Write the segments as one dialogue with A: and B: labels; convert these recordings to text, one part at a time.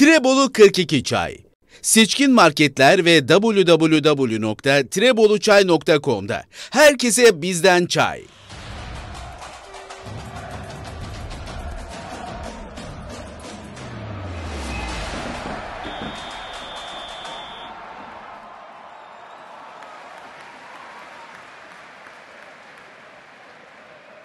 A: Trebolu 42 çay. Seçkin marketler ve www.treboluçay.com'da. Herkese bizden çay.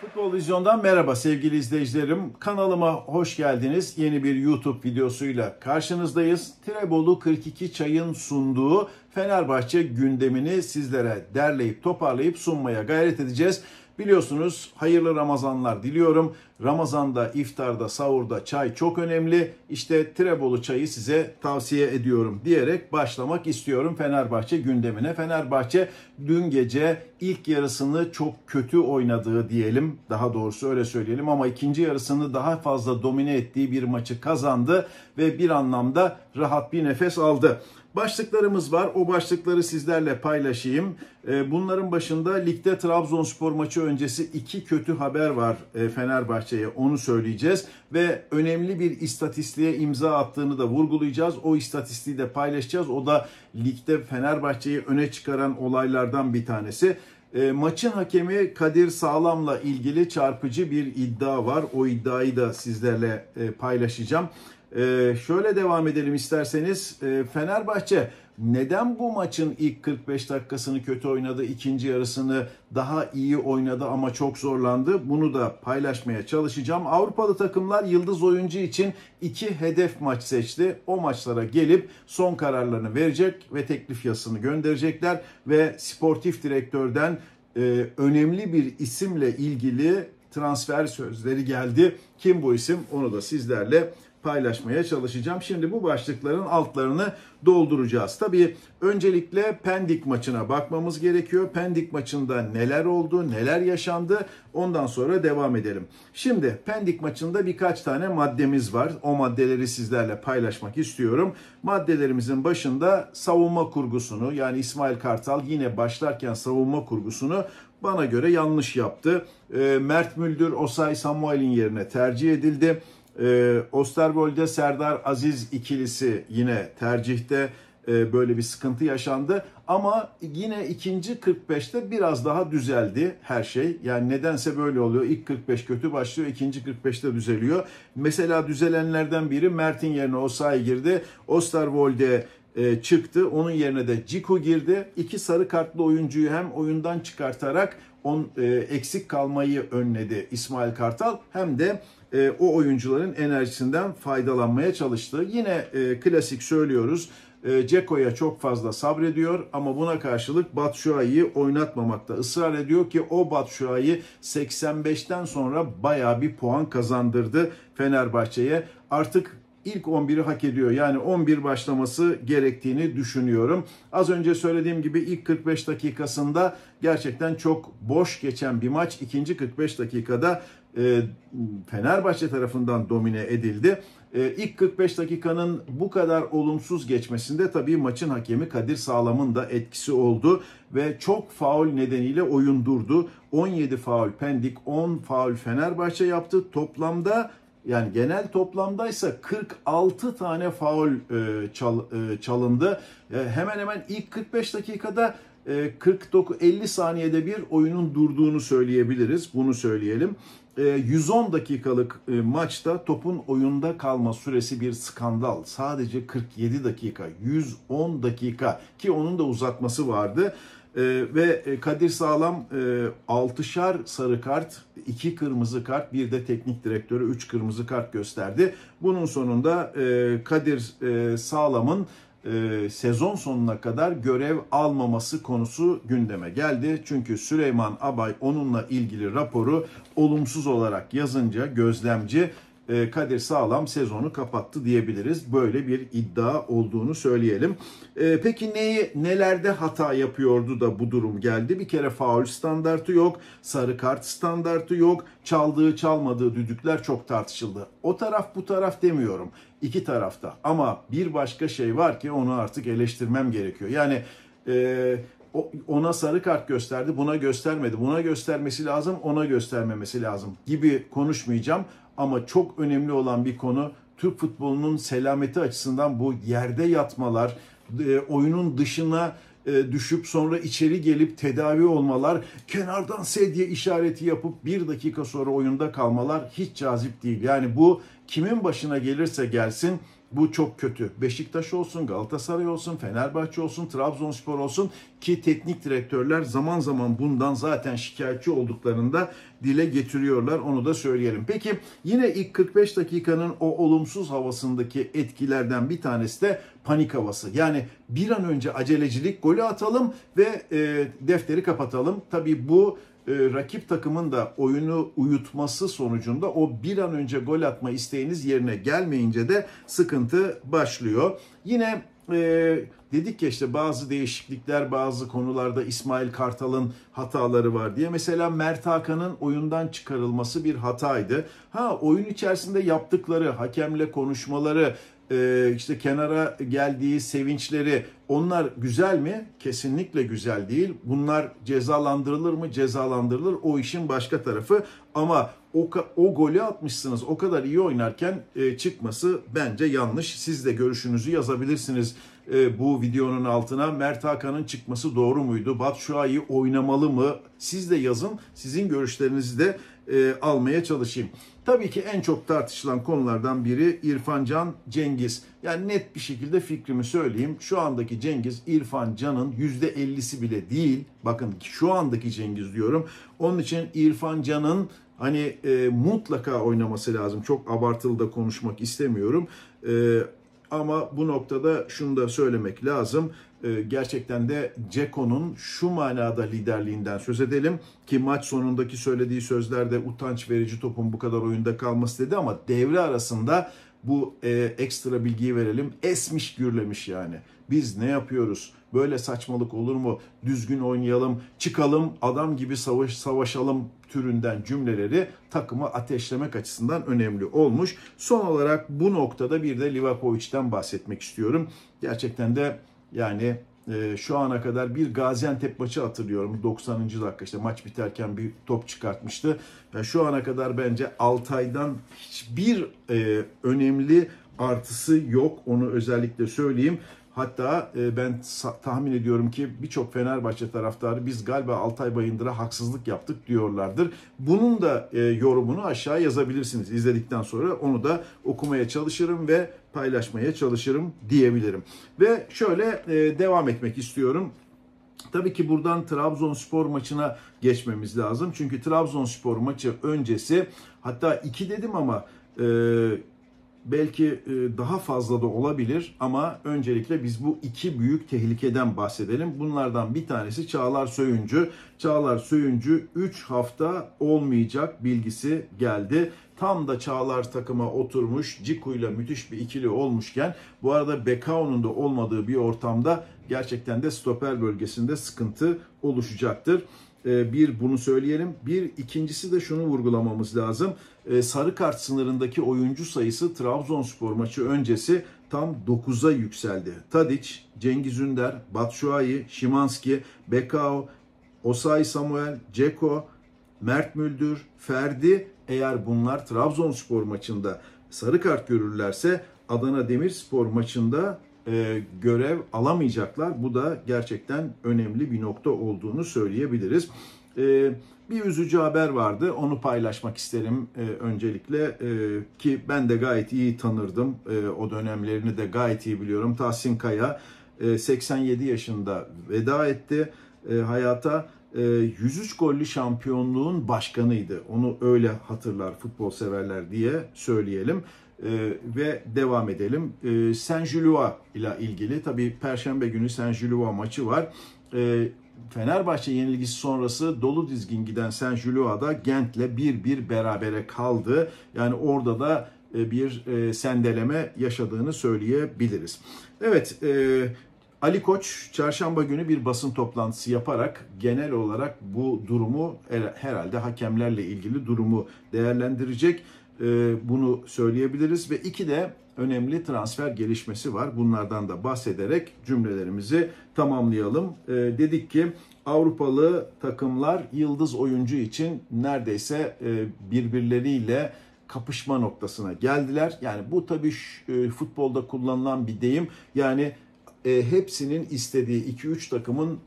A: Futbol Vizyon'dan merhaba sevgili izleyicilerim. Kanalıma hoş geldiniz. Yeni bir YouTube videosuyla karşınızdayız. Trebolu 42 Çay'ın sunduğu Fenerbahçe gündemini sizlere derleyip toparlayıp sunmaya gayret edeceğiz. Biliyorsunuz hayırlı Ramazanlar diliyorum. Ramazan'da, iftarda, sahurda çay çok önemli. İşte Trebolu çayı size tavsiye ediyorum diyerek başlamak istiyorum Fenerbahçe gündemine. Fenerbahçe dün gece ilk yarısını çok kötü oynadığı diyelim. Daha doğrusu öyle söyleyelim ama ikinci yarısını daha fazla domine ettiği bir maçı kazandı ve bir anlamda rahat bir nefes aldı. Başlıklarımız var. O başlıkları sizlerle paylaşayım. Ee, bunların başında ligde Trabzonspor maçı öncesi iki kötü haber var e, Fenerbahçe Fenerbahçe'ye onu söyleyeceğiz ve önemli bir istatistiğe imza attığını da vurgulayacağız. O istatistiği de paylaşacağız. O da ligde Fenerbahçe'yi öne çıkaran olaylardan bir tanesi. E, maçın hakemi Kadir Sağlam'la ilgili çarpıcı bir iddia var. O iddiayı da sizlerle e, paylaşacağım. Ee, şöyle devam edelim isterseniz. Ee, Fenerbahçe neden bu maçın ilk 45 dakikasını kötü oynadı, ikinci yarısını daha iyi oynadı ama çok zorlandı? Bunu da paylaşmaya çalışacağım. Avrupalı takımlar yıldız oyuncu için iki hedef maç seçti. O maçlara gelip son kararlarını verecek ve teklif yazısını gönderecekler ve sportif direktörden e, önemli bir isimle ilgili transfer sözleri geldi. Kim bu isim? Onu da sizlerle paylaşmaya çalışacağım. Şimdi bu başlıkların altlarını dolduracağız. Tabii öncelikle Pendik maçına bakmamız gerekiyor. Pendik maçında neler oldu, neler yaşandı ondan sonra devam edelim. Şimdi Pendik maçında birkaç tane maddemiz var. O maddeleri sizlerle paylaşmak istiyorum. Maddelerimizin başında savunma kurgusunu yani İsmail Kartal yine başlarken savunma kurgusunu bana göre yanlış yaptı. Ee, Mert Müldür Osay Samuel'in yerine tercih edildi. E, Osterwold'e Serdar Aziz ikilisi yine tercihte e, böyle bir sıkıntı yaşandı. Ama yine ikinci 45'te biraz daha düzeldi her şey. Yani nedense böyle oluyor. İlk 45 kötü başlıyor, ikinci 45'te düzeliyor. Mesela düzelenlerden biri Mert'in yerine Osay girdi. Osterwold'e e, çıktı. Onun yerine de Ciku girdi. İki sarı kartlı oyuncuyu hem oyundan çıkartarak on e, eksik kalmayı önledi İsmail Kartal hem de e, o oyuncuların enerjisinden faydalanmaya çalıştı. Yine e, klasik söylüyoruz. Ceko'ya e, çok fazla sabrediyor ama buna karşılık Batshuayi'yi oynatmamakta ısrar ediyor ki o Batshuayi 85'ten sonra baya bir puan kazandırdı Fenerbahçe'ye. Artık ilk 11'i hak ediyor. Yani 11 başlaması gerektiğini düşünüyorum. Az önce söylediğim gibi ilk 45 dakikasında gerçekten çok boş geçen bir maç. ikinci 45 dakikada e, Fenerbahçe tarafından domine edildi. E, ilk 45 dakikanın bu kadar olumsuz geçmesinde tabii maçın hakemi Kadir Sağlam'ın da etkisi oldu ve çok faul nedeniyle oyun durdu. 17 faul Pendik, 10 faul Fenerbahçe yaptı. Toplamda yani genel toplamdaysa 46 tane faul e, çalındı. hemen hemen ilk 45 dakikada 49 50 saniyede bir oyunun durduğunu söyleyebiliriz. Bunu söyleyelim. 110 ee, dakikalık e, maçta topun oyunda kalma süresi bir skandal. Sadece 47 dakika, 110 dakika ki onun da uzatması vardı. Ee, ve e, Kadir Sağlam 6'şar e, sarı kart, 2 kırmızı kart, bir de teknik direktörü 3 kırmızı kart gösterdi. Bunun sonunda Kadir Sağlam'ın e, sezon sonuna kadar görev almaması konusu gündeme geldi. Çünkü Süleyman Abay onunla ilgili raporu olumsuz olarak yazınca gözlemci e, Kadir Sağlam sezonu kapattı diyebiliriz. Böyle bir iddia olduğunu söyleyelim. E, peki neyi nelerde hata yapıyordu da bu durum geldi? Bir kere faul standartı yok, sarı kart standartı yok, çaldığı çalmadığı düdükler çok tartışıldı. O taraf bu taraf demiyorum. İki tarafta ama bir başka şey var ki onu artık eleştirmem gerekiyor. Yani e, ona sarı kart gösterdi, buna göstermedi, buna göstermesi lazım, ona göstermemesi lazım gibi konuşmayacağım ama çok önemli olan bir konu Türk futbolunun selameti açısından bu yerde yatmalar, e, oyunun dışına e, düşüp sonra içeri gelip tedavi olmalar, kenardan sedye işareti yapıp bir dakika sonra oyunda kalmalar hiç cazip değil. Yani bu kimin başına gelirse gelsin bu çok kötü. Beşiktaş olsun, Galatasaray olsun, Fenerbahçe olsun, Trabzonspor olsun ki teknik direktörler zaman zaman bundan zaten şikayetçi olduklarında dile getiriyorlar. Onu da söyleyelim. Peki yine ilk 45 dakikanın o olumsuz havasındaki etkilerden bir tanesi de panik havası. Yani bir an önce acelecilik golü atalım ve e, defteri kapatalım. Tabii bu e, rakip takımın da oyunu uyutması sonucunda o bir an önce gol atma isteğiniz yerine gelmeyince de sıkıntı başlıyor. Yine e, dedik ya işte bazı değişiklikler bazı konularda İsmail Kartal'ın hataları var diye. Mesela Mert Hakan'ın oyundan çıkarılması bir hataydı. Ha oyun içerisinde yaptıkları, hakemle konuşmaları, e, işte kenara geldiği sevinçleri onlar güzel mi? Kesinlikle güzel değil. Bunlar cezalandırılır mı? Cezalandırılır. O işin başka tarafı ama o, o golü atmışsınız. O kadar iyi oynarken e, çıkması bence yanlış. Siz de görüşünüzü yazabilirsiniz e, bu videonun altına. Mert Hakan'ın çıkması doğru muydu? Batu Şua'yı oynamalı mı? Siz de yazın. Sizin görüşlerinizi de e, almaya çalışayım. Tabii ki en çok tartışılan konulardan biri İrfan Can Cengiz. Yani net bir şekilde fikrimi söyleyeyim. Şu andaki Cengiz İrfan Can'ın %50'si bile değil. Bakın şu andaki Cengiz diyorum. Onun için İrfan Can'ın hani e, mutlaka oynaması lazım. Çok abartılı da konuşmak istemiyorum. E, ama bu noktada şunu da söylemek lazım. Ee, gerçekten de Ceko'nun şu manada liderliğinden söz edelim ki maç sonundaki söylediği sözlerde utanç verici topun bu kadar oyunda kalması dedi ama devre arasında bu e, ekstra bilgiyi verelim esmiş gürlemiş yani. Biz ne yapıyoruz? Böyle saçmalık olur mu? Düzgün oynayalım, çıkalım, adam gibi savaş savaşalım türünden cümleleri takımı ateşlemek açısından önemli olmuş. Son olarak bu noktada bir de Livakovic'den bahsetmek istiyorum. Gerçekten de yani e, şu ana kadar bir Gaziantep maçı hatırlıyorum 90. dakika işte maç biterken bir top çıkartmıştı. ve şu ana kadar bence Altay'dan hiçbir e, önemli artısı yok onu özellikle söyleyeyim. Hatta e, ben tahmin ediyorum ki birçok Fenerbahçe taraftarı biz galiba Altay Bayındır'a haksızlık yaptık diyorlardır. Bunun da e, yorumunu aşağı yazabilirsiniz. İzledikten sonra onu da okumaya çalışırım ve paylaşmaya çalışırım diyebilirim. Ve şöyle e, devam etmek istiyorum. Tabii ki buradan Trabzonspor maçına geçmemiz lazım. Çünkü Trabzonspor maçı öncesi hatta iki dedim ama e, belki e, daha fazla da olabilir ama öncelikle biz bu iki büyük tehlikeden bahsedelim. Bunlardan bir tanesi Çağlar Söyüncü. Çağlar Söyüncü 3 hafta olmayacak bilgisi geldi. Tam da Çağlar takıma oturmuş, Ciku'yla müthiş bir ikili olmuşken bu arada Bekao'nun da olmadığı bir ortamda gerçekten de stoper bölgesinde sıkıntı oluşacaktır. Ee, bir bunu söyleyelim. Bir ikincisi de şunu vurgulamamız lazım. Ee, sarı kart sınırındaki oyuncu sayısı Trabzonspor maçı öncesi tam 9'a yükseldi. Tadic, Cengiz Ünder, Batshuayi, Şimanski, Bekao, Osay Samuel, Ceko, Mert Müldür, Ferdi eğer bunlar Trabzonspor maçında sarı kart görürlerse Adana Demirspor maçında e, görev alamayacaklar. Bu da gerçekten önemli bir nokta olduğunu söyleyebiliriz. E, bir üzücü haber vardı. Onu paylaşmak isterim e, öncelikle e, ki ben de gayet iyi tanırdım. E, o dönemlerini de gayet iyi biliyorum. Tahsin Kaya e, 87 yaşında veda etti e, hayata. 103 e, gollü şampiyonluğun başkanıydı. Onu öyle hatırlar futbol severler diye söyleyelim. Ee, ve devam edelim. E, ee, Saint-Gilloa ile ilgili tabii Perşembe günü Saint-Gilloa maçı var. Ee, Fenerbahçe yenilgisi sonrası dolu dizgin giden Saint-Gilloa'da Gent'le bir bir berabere kaldı. Yani orada da e, bir e, sendeleme yaşadığını söyleyebiliriz. Evet, e, Ali Koç çarşamba günü bir basın toplantısı yaparak genel olarak bu durumu herhalde hakemlerle ilgili durumu değerlendirecek. E, bunu söyleyebiliriz ve iki de önemli transfer gelişmesi var. Bunlardan da bahsederek cümlelerimizi tamamlayalım. E, dedik ki Avrupalı takımlar yıldız oyuncu için neredeyse e, birbirleriyle kapışma noktasına geldiler. Yani bu tabii futbolda kullanılan bir deyim. Yani hepsinin istediği 2-3 takımın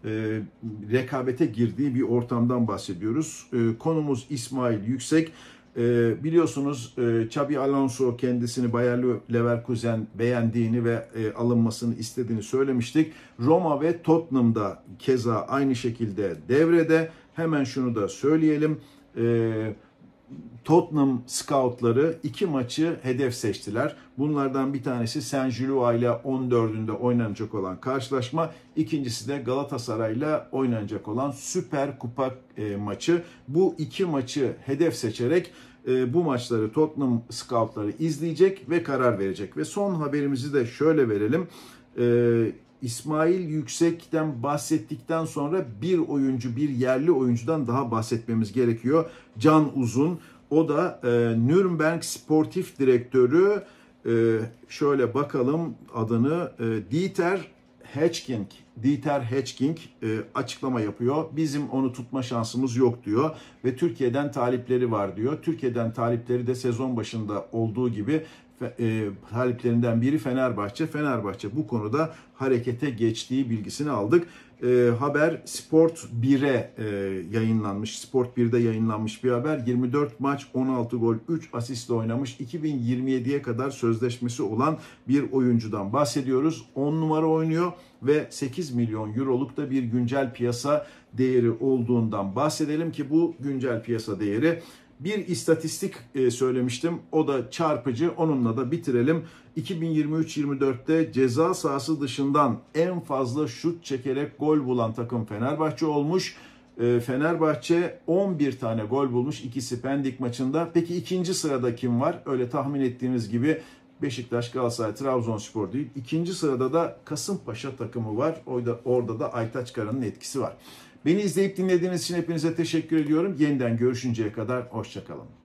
A: rekabete girdiği bir ortamdan bahsediyoruz. konumuz İsmail Yüksek. Ee, biliyorsunuz e, Xabi Alonso kendisini Bayer Leverkusen beğendiğini ve e, alınmasını istediğini söylemiştik. Roma ve Tottenham'da keza aynı şekilde devrede. Hemen şunu da söyleyelim. Eee Tottenham scoutları iki maçı hedef seçtiler. Bunlardan bir tanesi Saint Gilloa ile 14'ünde oynanacak olan karşılaşma. İkincisi de Galatasaray ile oynanacak olan Süper Kupa e, maçı. Bu iki maçı hedef seçerek e, bu maçları Tottenham scoutları izleyecek ve karar verecek. Ve son haberimizi de şöyle verelim. E, İsmail Yüksek'ten bahsettikten sonra bir oyuncu, bir yerli oyuncudan daha bahsetmemiz gerekiyor. Can Uzun, o da e, Nürnberg Sportif Direktörü, e, şöyle bakalım adını, e, Dieter Hatchking, Dieter Hatchking e, açıklama yapıyor. Bizim onu tutma şansımız yok diyor ve Türkiye'den talipleri var diyor. Türkiye'den talipleri de sezon başında olduğu gibi e, taleplerinden biri Fenerbahçe. Fenerbahçe bu konuda harekete geçtiği bilgisini aldık. E, haber Sport 1'e e, yayınlanmış. Sport 1'de yayınlanmış bir haber. 24 maç, 16 gol, 3 asistle oynamış. 2027'ye kadar sözleşmesi olan bir oyuncudan bahsediyoruz. 10 numara oynuyor ve 8 milyon euroluk da bir güncel piyasa değeri olduğundan bahsedelim ki bu güncel piyasa değeri bir istatistik e, söylemiştim. O da çarpıcı. Onunla da bitirelim. 2023-24'te ceza sahası dışından en fazla şut çekerek gol bulan takım Fenerbahçe olmuş. E, Fenerbahçe 11 tane gol bulmuş. ikisi Pendik maçında. Peki ikinci sırada kim var? Öyle tahmin ettiğiniz gibi Beşiktaş, Galatasaray, Trabzonspor değil. İkinci sırada da Kasımpaşa takımı var. Orada, orada da Aytaç Kara'nın etkisi var. Beni izleyip dinlediğiniz için hepinize teşekkür ediyorum. Yeniden görüşünceye kadar hoşçakalın.